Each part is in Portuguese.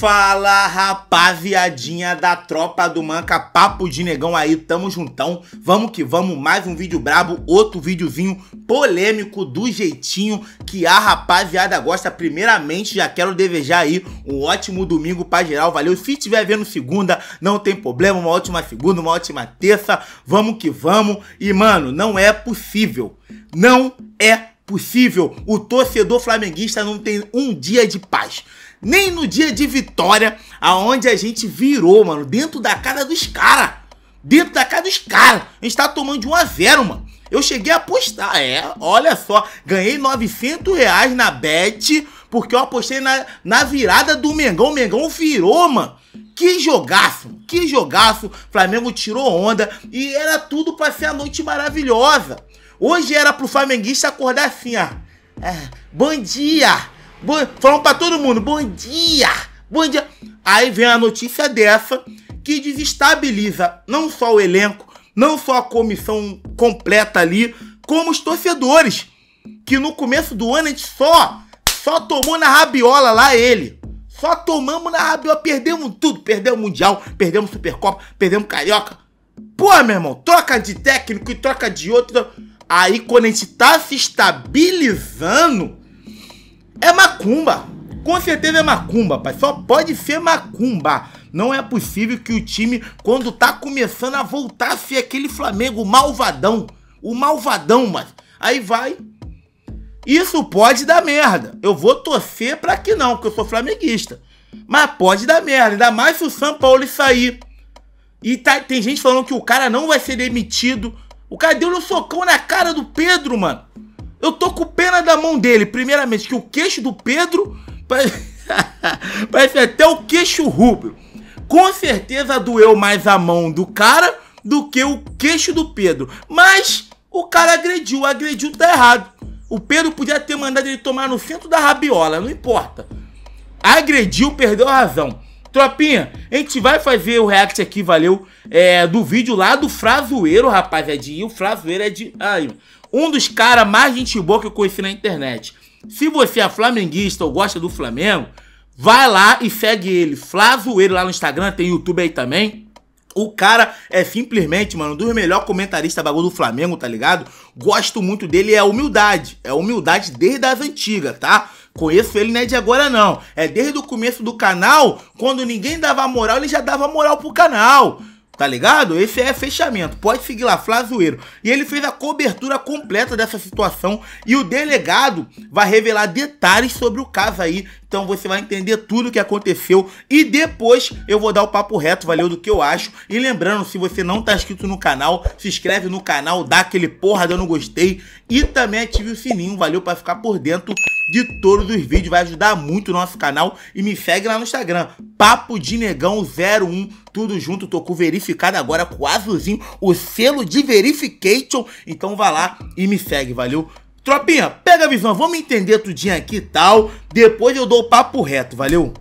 Fala rapaziadinha da tropa do Manca, papo de negão aí, tamo juntão, vamos que vamos, mais um vídeo brabo, outro videozinho polêmico do jeitinho que a rapaziada gosta, primeiramente já quero desejar aí um ótimo domingo pra geral, valeu, se tiver vendo segunda, não tem problema, uma ótima segunda, uma ótima terça, vamos que vamos, e mano, não é possível, não é possível possível, o torcedor flamenguista não tem um dia de paz. Nem no dia de vitória, aonde a gente virou, mano, dentro da cara dos caras. Dentro da cara dos caras. A gente tá tomando de 1 a 0, mano. Eu cheguei a apostar, é, olha só, ganhei 900 reais na bet, porque eu apostei na, na virada do Mengão, o Mengão virou, mano. Que jogaço, que jogaço, Flamengo tirou onda e era tudo pra ser a noite maravilhosa. Hoje era pro flamenguista acordar assim, ó. É, bom dia! Bom, falando pra todo mundo, bom dia! Bom dia! Aí vem a notícia dessa que desestabiliza não só o elenco, não só a comissão completa ali, como os torcedores. Que no começo do ano a gente só, só tomou na rabiola lá ele. Só tomamos na rabiola, perdemos tudo. Perdemos Mundial, perdemos Supercopa, perdemos Carioca. Pô, meu irmão, troca de técnico e troca de outro. Aí quando a gente tá se estabilizando, é macumba. Com certeza é macumba, pai. Só pode ser macumba. Não é possível que o time, quando tá começando a voltar, se aquele Flamengo malvadão. O malvadão, mas. Aí vai. Isso pode dar merda. Eu vou torcer pra que não, porque eu sou flamenguista. Mas pode dar merda. Ainda mais se o São Paulo sair. E tá, tem gente falando que o cara não vai ser demitido o cara deu um socão na cara do Pedro, mano. Eu tô com pena da mão dele, primeiramente, que o queixo do Pedro parece, parece até o queixo rubro. Com certeza doeu mais a mão do cara do que o queixo do Pedro. Mas o cara agrediu, agrediu tá errado. O Pedro podia ter mandado ele tomar no centro da rabiola, não importa. Agrediu, perdeu a razão. Tropinha, a gente vai fazer o react aqui, valeu, é, do vídeo lá do Frazoeiro, é de, O Frazoeiro é de... Aí, um dos caras mais gente boa que eu conheci na internet. Se você é flamenguista ou gosta do Flamengo, vai lá e segue ele. Frazoeiro lá no Instagram, tem YouTube aí também. O cara é simplesmente, mano, um dos melhores comentaristas bagulho do Flamengo, tá ligado? Gosto muito dele, é a humildade. É a humildade desde as antigas, tá? Conheço ele não é de agora não. É desde o começo do canal, quando ninguém dava moral, ele já dava moral pro canal. Tá ligado? Esse é fechamento. Pode seguir lá, Flazoeiro. E ele fez a cobertura completa dessa situação. E o delegado vai revelar detalhes sobre o caso aí então você vai entender tudo o que aconteceu e depois eu vou dar o papo reto, valeu do que eu acho. E lembrando, se você não tá inscrito no canal, se inscreve no canal, dá aquele porra dando gostei e também ative o sininho, valeu, para ficar por dentro de todos os vídeos, vai ajudar muito o nosso canal e me segue lá no Instagram, Papo de Negão 01, tudo junto, tô com verificado agora com o azulzinho, o selo de verification, então vá lá e me segue, valeu? Tropinha, pega a visão, vamos entender tudinho aqui e tal. Depois eu dou o papo reto, valeu?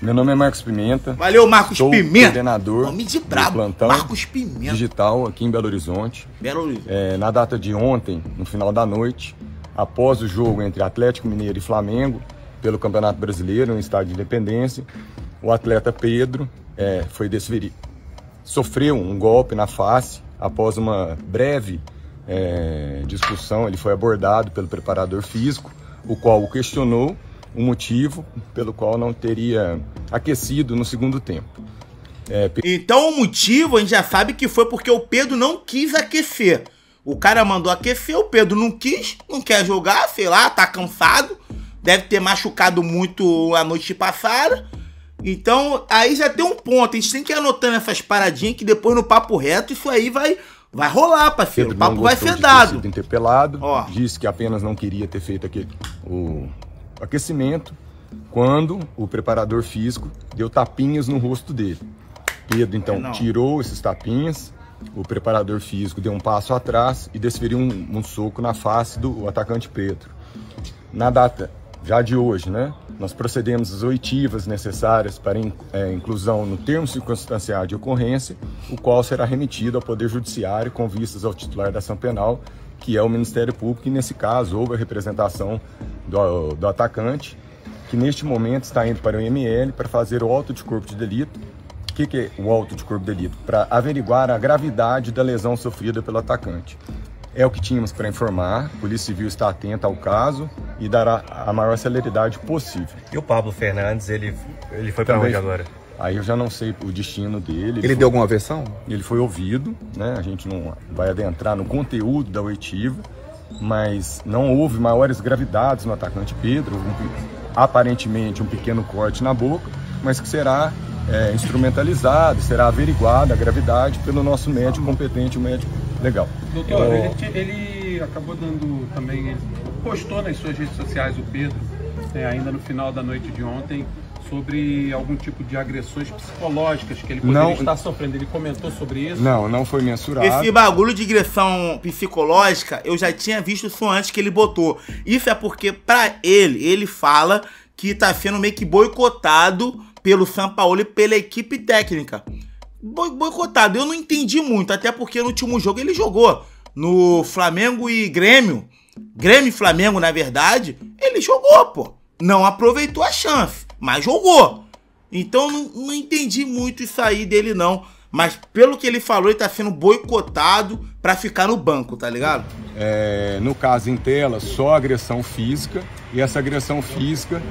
Meu nome é Marcos Pimenta. Valeu, Marcos sou Pimenta. coordenador nome de brabo. plantão Marcos Pimenta. digital aqui em Belo Horizonte. Belo Horizonte. É, na data de ontem, no final da noite, após o jogo entre Atlético Mineiro e Flamengo, pelo Campeonato Brasileiro, no estádio de Independência, o atleta Pedro é, foi desferido. Sofreu um golpe na face após uma breve é, discussão, ele foi abordado pelo preparador físico, o qual o questionou o motivo pelo qual não teria aquecido no segundo tempo. É, então o motivo a gente já sabe que foi porque o Pedro não quis aquecer. O cara mandou aquecer, o Pedro não quis, não quer jogar, sei lá, tá cansado, deve ter machucado muito a noite passada. Então aí já tem um ponto, a gente tem que ir anotando essas paradinhas que depois no papo reto isso aí vai Vai rolar, parceiro. Pedro o papo vai fedado. De interpelado, Ó. disse que apenas não queria ter feito aquele, o aquecimento quando o preparador físico deu tapinhas no rosto dele. Pedro então tirou esses tapinhas, o preparador físico deu um passo atrás e desferiu um, um soco na face do atacante Pedro. Na data já de hoje, né? Nós procedemos às oitivas necessárias para é, inclusão no termo circunstanciado de ocorrência, o qual será remetido ao Poder Judiciário com vistas ao titular da ação penal, que é o Ministério Público, e nesse caso houve a representação do, do atacante, que neste momento está indo para o IML para fazer o auto de corpo de delito. O que, que é o auto de corpo de delito? Para averiguar a gravidade da lesão sofrida pelo atacante. É o que tínhamos para informar. A Polícia Civil está atenta ao caso e dará a maior celeridade possível. E o Pablo Fernandes, ele, ele foi para onde agora? Aí eu já não sei o destino dele. Ele, ele foi, deu alguma versão? Ele foi ouvido, né? A gente não vai adentrar no conteúdo da oitiva, mas não houve maiores gravidades no atacante Pedro, um, aparentemente um pequeno corte na boca, mas que será é, instrumentalizado, será averiguada a gravidade pelo nosso médico competente, o médico legal. Doutor, então, ele, ele acabou dando também postou nas suas redes sociais o Pedro, né, ainda no final da noite de ontem, sobre algum tipo de agressões psicológicas que ele poderia não, estar sofrendo. Ele comentou sobre isso? Não, não foi mensurado. Esse bagulho de agressão psicológica, eu já tinha visto isso antes que ele botou. Isso é porque, para ele, ele fala que tá sendo meio que boicotado pelo São Paulo e pela equipe técnica. Boicotado, eu não entendi muito, até porque no último jogo ele jogou. No Flamengo e Grêmio, Grêmio e Flamengo, na verdade, ele jogou, pô. Não aproveitou a chance, mas jogou. Então não, não entendi muito isso aí dele, não. Mas pelo que ele falou, ele tá sendo boicotado para ficar no banco, tá ligado? É, no caso em tela, só agressão física. E essa agressão física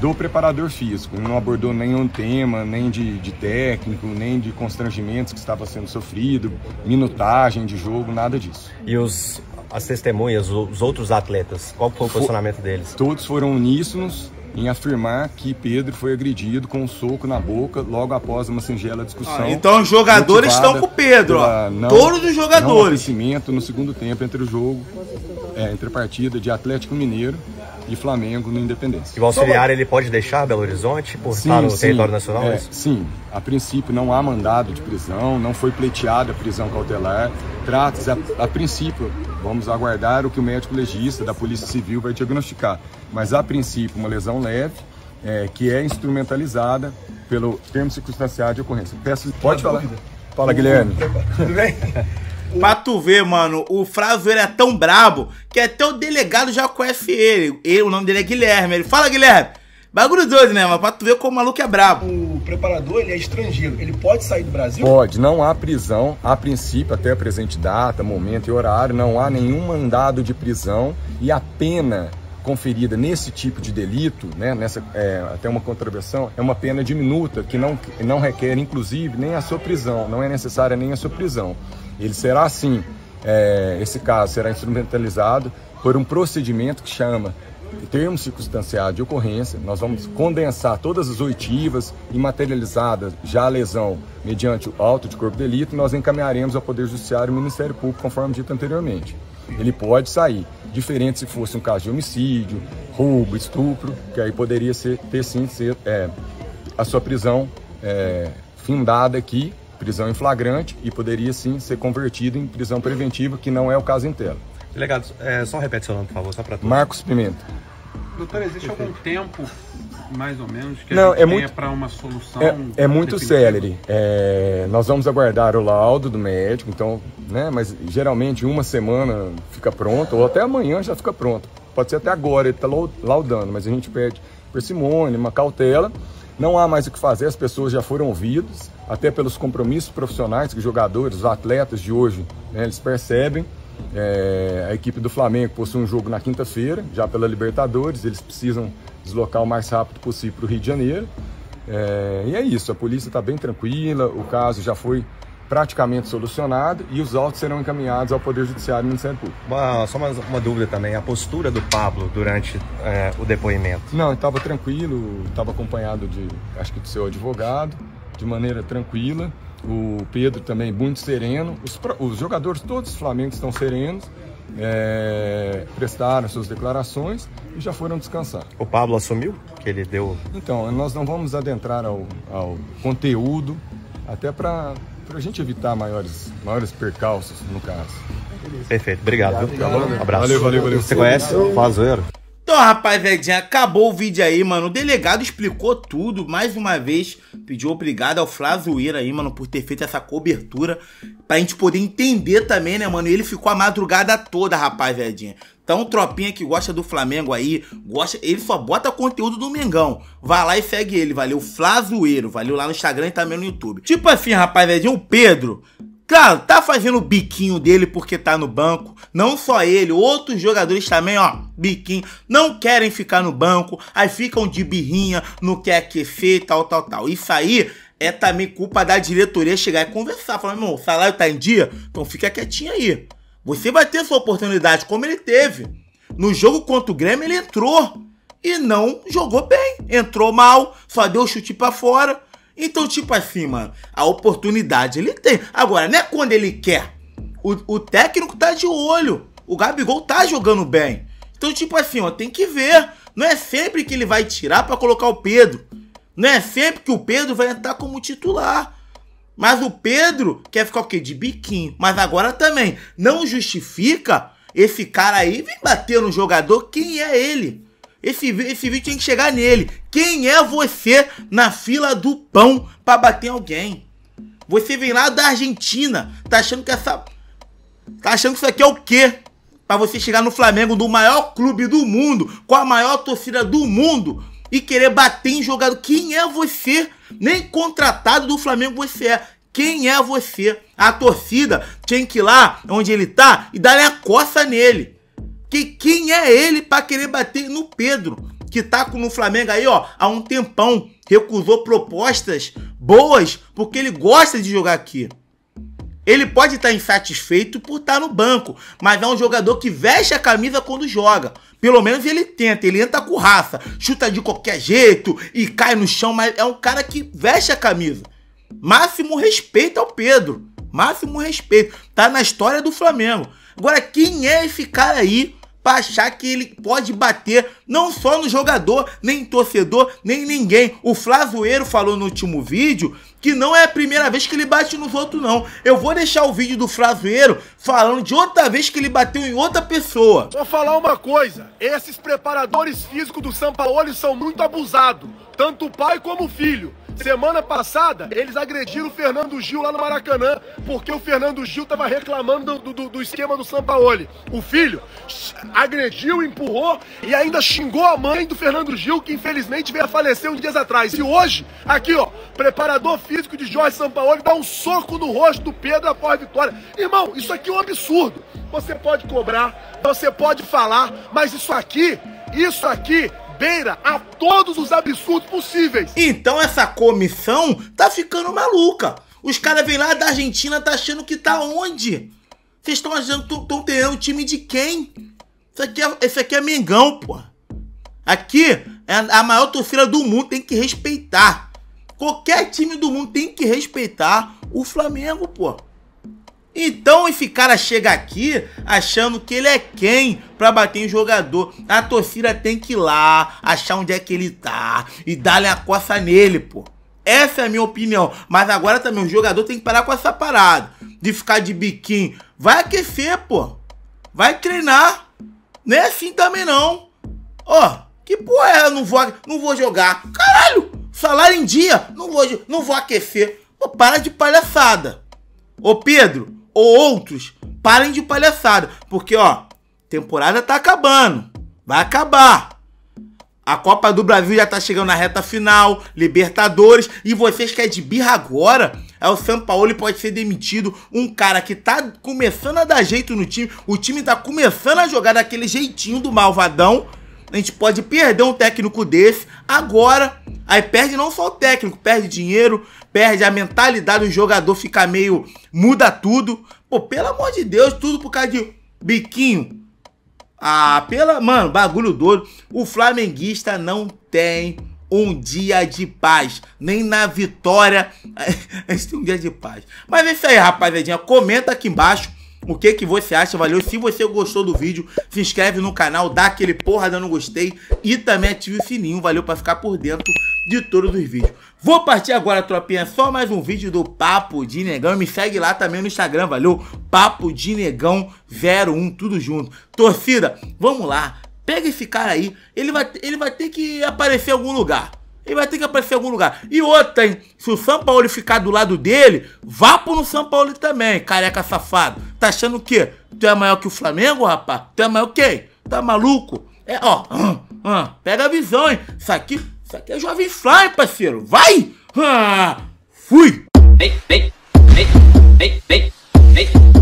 do preparador físico. Não abordou nenhum tema, nem de, de, técnico, nem de constrangimentos que estava sendo sofrido, minutagem de jogo, nada disso. E os as testemunhas, os outros atletas? Qual foi o posicionamento deles? Todos foram uníssonos em afirmar que Pedro foi agredido com um soco na boca logo após uma singela discussão. Ah, então os jogadores estão com o Pedro, ó. Não, Todos os jogadores. Não no segundo tempo entre o jogo, é, entre a partida de Atlético Mineiro e Flamengo no Independência. E o auxiliar ele pode deixar Belo Horizonte por sim, estar no sim, território nacional? É, é sim, a princípio não há mandado de prisão, não foi pleiteada a prisão cautelar. Trata-se, a, a princípio, Vamos aguardar o que o médico legista da Polícia Civil vai diagnosticar. Mas, a princípio, uma lesão leve, é, que é instrumentalizada pelo termo circunstanciado de ocorrência. Peço, pode falar. Fala, Guilherme. Tudo bem? Pra tu ver, mano, o Fraveiro é tão brabo que até o delegado já conhece ele. ele o nome dele é Guilherme. Ele fala, Guilherme. Bagulho doido, né, mano? Pra tu ver como o maluco é brabo preparador ele é estrangeiro, ele pode sair do Brasil? Pode, não há prisão, a princípio, até a presente data, momento e horário, não há nenhum mandado de prisão e a pena conferida nesse tipo de delito, né, nessa, é, até uma contravenção, é uma pena diminuta que não, não requer, inclusive, nem a sua prisão, não é necessária nem a sua prisão. Ele será, assim, é, esse caso será instrumentalizado por um procedimento que chama termos circunstanciados de ocorrência, nós vamos condensar todas as oitivas e materializadas já a lesão mediante o auto de corpo de delito, nós encaminharemos ao Poder Judiciário e Ministério Público, conforme dito anteriormente. Ele pode sair, diferente se fosse um caso de homicídio, roubo, estupro, que aí poderia ser, ter sim ser, é, a sua prisão é, findada aqui, prisão em flagrante, e poderia sim ser convertida em prisão preventiva, que não é o caso inteiro. Delegado, é, só repete seu nome, por favor, só para todos. Marcos Pimenta. Doutor, existe Perfeito. algum tempo, mais ou menos, que Não, é para uma solução? É, é muito célere. É, nós vamos aguardar o laudo do médico, então, né? Mas geralmente uma semana fica pronto, ou até amanhã já fica pronto. Pode ser até agora, ele está laudando, mas a gente pede Simone uma cautela. Não há mais o que fazer, as pessoas já foram ouvidas, até pelos compromissos profissionais que os jogadores, os atletas de hoje, né, eles percebem. É, a equipe do Flamengo possui um jogo na quinta-feira, já pela Libertadores, eles precisam deslocar o mais rápido possível para o Rio de Janeiro. É, e é isso, a polícia está bem tranquila, o caso já foi praticamente solucionado e os autos serão encaminhados ao Poder Judiciário e Ministério Público. Uma, só uma, uma, dúvida também, a postura do Pablo durante é, o depoimento? Não, estava tranquilo, estava acompanhado de, acho que do seu advogado, de maneira tranquila o Pedro também muito sereno. Os, os jogadores todos do Flamengo estão serenos, é, prestaram suas declarações e já foram descansar. O Pablo assumiu que ele deu. Então, nós não vamos adentrar ao, ao conteúdo, até para a gente evitar maiores, maiores percalços no caso. Perfeito, obrigado. obrigado. um tá abraço. Valeu, valeu, valeu. Você conhece? o zoeiro. Então, rapaziadinha, acabou o vídeo aí, mano. O delegado explicou tudo, mais uma vez. Pediu obrigado ao Flazueira aí, mano, por ter feito essa cobertura. Pra gente poder entender também, né, mano? E ele ficou a madrugada toda, rapaziadinha. Então, tropinha que gosta do Flamengo aí, gosta, ele só bota conteúdo do Mengão. Vai lá e segue ele, valeu? Flazueiro, valeu lá no Instagram e também no YouTube. Tipo assim, rapaziadinha, o Pedro... Claro, tá fazendo o biquinho dele porque tá no banco. Não só ele, outros jogadores também, ó, biquinho. Não querem ficar no banco, aí ficam de birrinha, não quer aquecer, tal, tal, tal. Isso aí é também culpa da diretoria chegar e conversar. Falar, meu, o salário tá em dia? Então fica quietinho aí. Você vai ter sua oportunidade, como ele teve. No jogo contra o Grêmio, ele entrou e não jogou bem. Entrou mal, só deu chute para fora. Então, tipo assim, mano, a oportunidade ele tem. Agora, não é quando ele quer. O, o técnico tá de olho. O Gabigol tá jogando bem. Então, tipo assim, ó, tem que ver. Não é sempre que ele vai tirar para colocar o Pedro. Não é sempre que o Pedro vai entrar como titular. Mas o Pedro quer ficar o quê? De biquinho. Mas agora também, não justifica esse cara aí vir bater no jogador. Quem é ele? Esse, esse vídeo tem que chegar nele. Quem é você na fila do pão pra bater em alguém? Você vem lá da Argentina, tá achando que essa. Tá achando que isso aqui é o quê? Pra você chegar no Flamengo, do maior clube do mundo, com a maior torcida do mundo, e querer bater em jogador. Quem é você? Nem contratado do Flamengo você é. Quem é você? A torcida tem que ir lá onde ele tá e dar a coça nele. Que quem é ele para querer bater no Pedro, que tá no Flamengo aí, ó, há um tempão, recusou propostas boas porque ele gosta de jogar aqui. Ele pode estar tá insatisfeito por estar tá no banco, mas é um jogador que veste a camisa quando joga. Pelo menos ele tenta, ele entra com raça, chuta de qualquer jeito e cai no chão, mas é um cara que veste a camisa. Máximo respeito ao Pedro. Máximo respeito. Tá na história do Flamengo. Agora, quem é esse cara aí pra achar que ele pode bater não só no jogador, nem torcedor, nem ninguém. O Flazoeiro falou no último vídeo que não é a primeira vez que ele bate nos outros, não. Eu vou deixar o vídeo do Flazoeiro falando de outra vez que ele bateu em outra pessoa. Vou falar uma coisa: esses preparadores físicos do São Paulo são muito abusados, tanto o pai como o filho. Semana passada, eles agrediram o Fernando Gil lá no Maracanã, porque o Fernando Gil estava reclamando do, do, do, esquema do Sampaoli. O filho agrediu, empurrou e ainda xingou a mãe do Fernando Gil, que infelizmente veio a falecer uns dias atrás. E hoje, aqui ó, preparador físico de Jorge Sampaoli dá um soco no rosto do Pedro após a vitória. Irmão, isso aqui é um absurdo. Você pode cobrar, você pode falar, mas isso aqui, isso aqui beira a todos os absurdos possíveis. Então essa comissão tá ficando maluca. Os caras vêm lá da Argentina tá achando que tá onde? Vocês estão achando que estão um time de quem? Isso aqui, é, isso aqui é Mengão, pô. Aqui é a maior torcida do mundo, tem que respeitar. Qualquer time do mundo tem que respeitar o Flamengo, pô. Então esse cara chega aqui achando que ele é quem pra bater em jogador. A torcida tem que ir lá, achar onde é que ele tá e dar a coça nele, pô. Essa é a minha opinião. Mas agora também o jogador tem que parar com essa parada de ficar de biquinho. Vai aquecer, pô. Vai treinar. Não é assim também não. Ó, oh, que porra é? Eu não vou, não vou jogar. Caralho, salário em dia. Não vou, não vou aquecer. Pô, para de palhaçada. Ô Pedro, ou outros, parem de palhaçada, porque ó, temporada tá acabando, vai acabar. A Copa do Brasil já tá chegando na reta final, Libertadores, e vocês querem de birra agora? É o São Paulo pode ser demitido, um cara que tá começando a dar jeito no time, o time tá começando a jogar daquele jeitinho do malvadão a gente pode perder um técnico desse agora. Aí perde não só o técnico, perde dinheiro, perde a mentalidade do jogador, fica meio. muda tudo. Pô, pelo amor de Deus, tudo por causa de biquinho. Ah, pela. Mano, bagulho doido. O flamenguista não tem um dia de paz. Nem na vitória. a gente tem um dia de paz. Mas é isso aí, rapaziadinha. Comenta aqui embaixo o que que você acha, valeu? Se você gostou do vídeo, se inscreve no canal, dá aquele porra dando gostei e também ative o sininho, valeu? Pra ficar por dentro de todos os vídeos. Vou partir agora, tropinha, só mais um vídeo do Papo de Negão. me segue lá também no Instagram, valeu? Papo de Negão 01, tudo junto. Torcida, vamos lá. Pega esse cara aí, ele vai, ele vai ter que aparecer em algum lugar. Ele vai ter que aparecer em algum lugar. E outra, hein? Se o São Paulo ficar do lado dele, vá pro São Paulo também, careca safado. Tá achando o quê? Tu é maior que o Flamengo, rapaz? Tu é maior que quem? Tá maluco? É, ó. Hum, hum, pega a visão, hein? Isso aqui, isso aqui é Jovem Fly, parceiro. Vai! Hum, fui! Ei, ei, ei, ei, ei, ei.